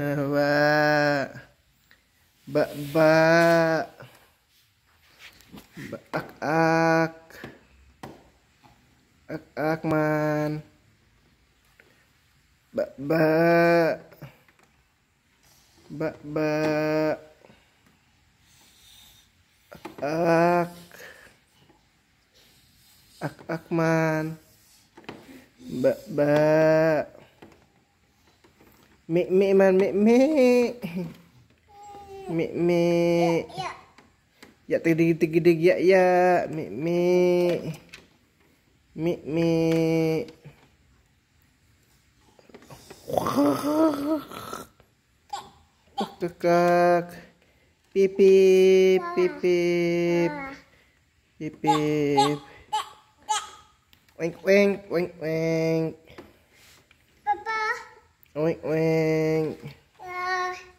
bak ba ba ba ak ak ak ak man ba ba ba ba ak ak ak man ba ba Mik mik man mik mik. Mik mik. Ya, ya. ya tigi tigi tigi ya ya mik mik. Mik mik. Kakak. pipi, pipi, pipi, Wink wink wink wink. Oink oink.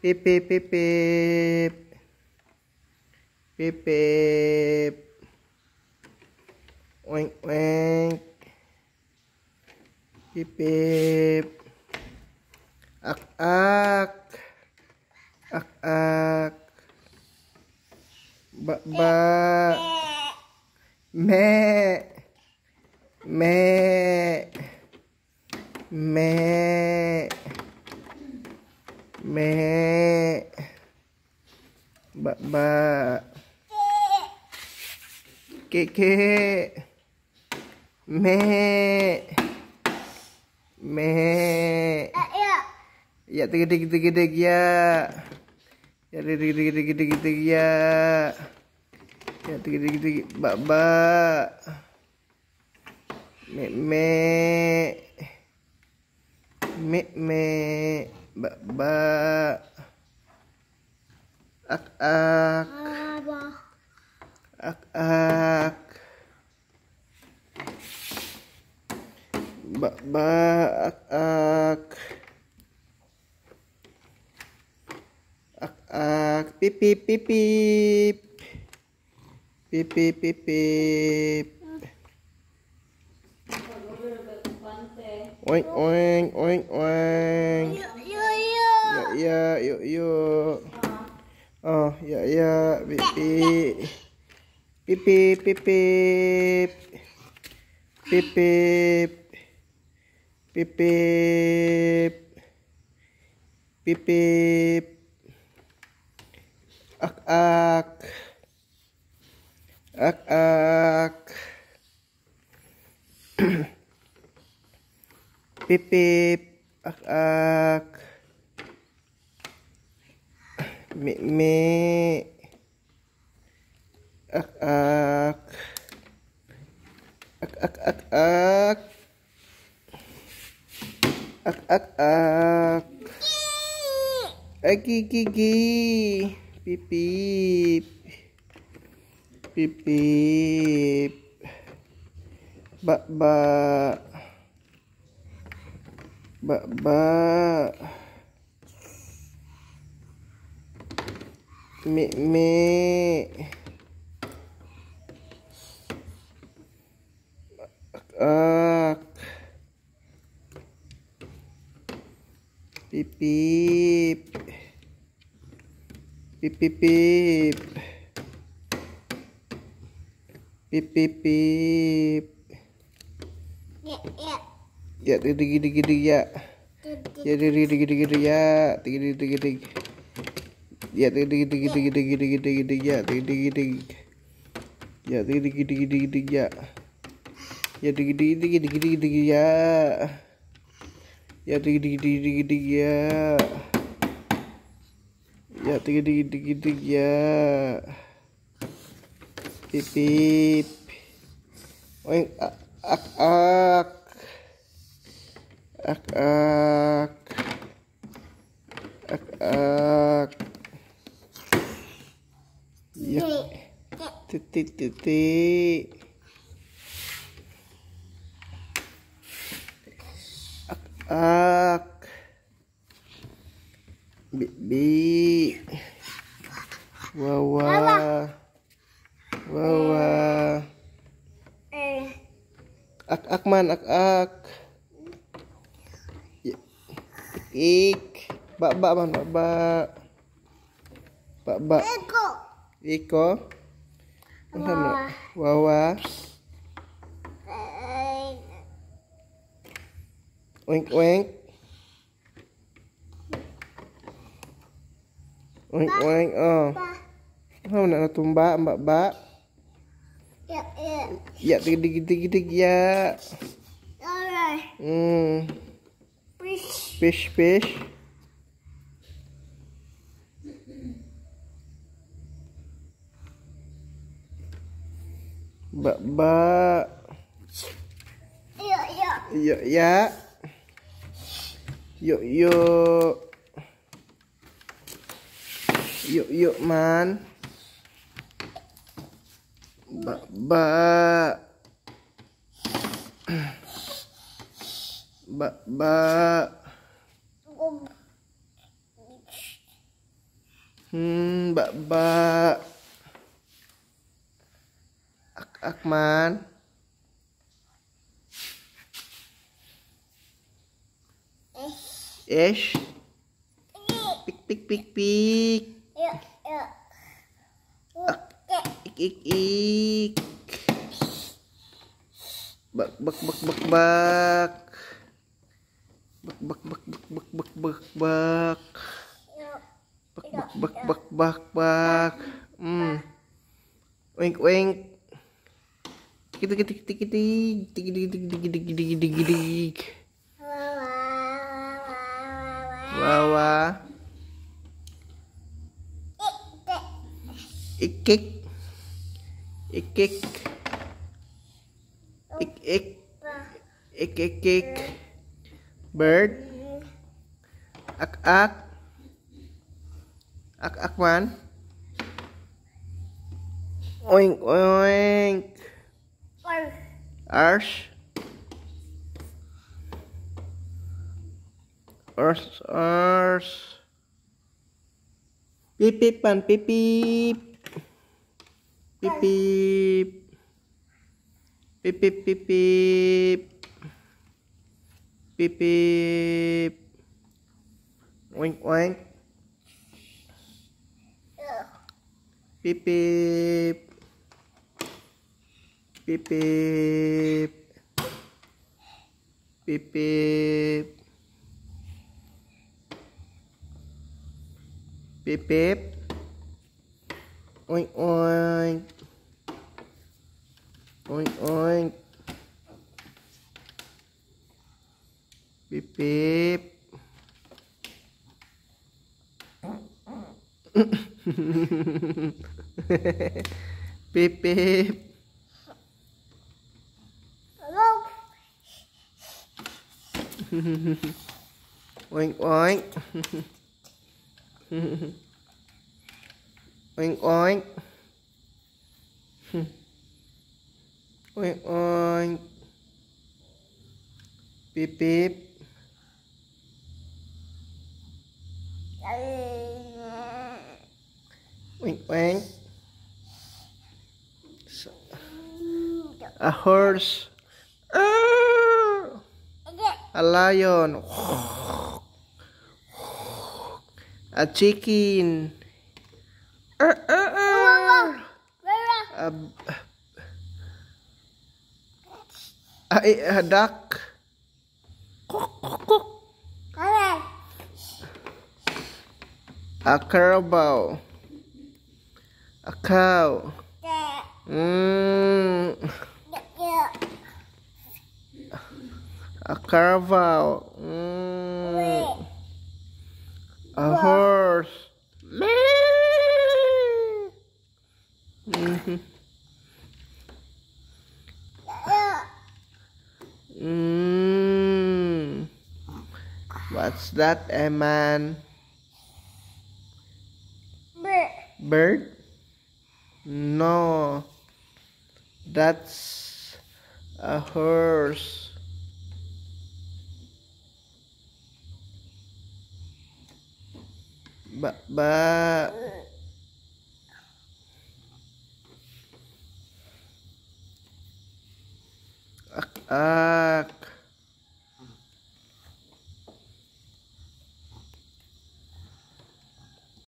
Pip pip pip pip. Pip pip. Oink oink. Pip pip. Ak ak. Ak ak. Ba ba. Me. Keke. Me. Me. Ya tiga tiga ya. Ya tiga tiga tiga ya. Ya tiga tiga bak bak. Me me. ak ak ak ak pip pip pip pip oink oink oink oink ya ya yuk yuk oh ya ya pip pip pip pip pipip pipip ak ak ak ak pipip ak ak mi mi ak ak ak ak ak, ak. Ak ak ak. Aki eh, gigi. pipi pipi Bak bak. Bak bak. Mik mik. pip pip pip pip pip pip ya ya ya digi digi digi ya ya digi digi digi digi ya digi digi digi digi ya digi digi digi digi digi digi digi ya digi digi digi ya digi digi digi digi digi ya ya digi digi digi digi digi digi ya ya digi digi digi digi digi ya ya tiga tiga tiga tiga ya pipip oing ak ak ak ak ak ak ak ya titik titik ak ak bi, bi. wawa wawa eh. ak ak man ya. ak ak ik bak bak man bak bak bak bak iko iko wawa wawa eh. oink oink Oink oink oh. mau nak tumba mbak mbak? Ya ya. Ya tigi tigi tigi ya. Alright. Hmm. Fish. Fish fish. Mbak mbak. Ya ya. Ya ya. Yuk yuk. Yuk yuk man. Ba ba ba ba. Hmm, ba ba. Ak man Ish. Pik pik pik pik. Yuk, yuk. Ik, ik, Bak, bak, bak, bak, bak. Bak, bak, bak, bak, bak, bak, bak, bak. Bak, bak, bak, bak, bak, bak. Hmm. Wink, wink. Tik, tik, tik, tik, tik, tik, tik, tik, tik, tik, tik, tik, tik. Wawa. Wawa. ikik ikik ik ik ik ik ik bird ak ak ak ak man oink oink arsh arsh arsh pipipan pan pipip Bíp bíp. Bíp bíp bíp bíp. Bíp bíp. Oink oink. Bíp bíp. Bíp bíp. Bíp bíp. Bíp bíp oink oink oink oink bíp bíp bíp bíp oink oink Oink oink. oink oink. Beep beep. Oink oink. a horse. A lion. A chicken. Uh, uh, uh. A, a, a duck. A carabao. A cow. Mm. A caravel. Mm. A horse hmm What's that, man? Bird. Bird? No. That's a horse. Ba, ba. 哎。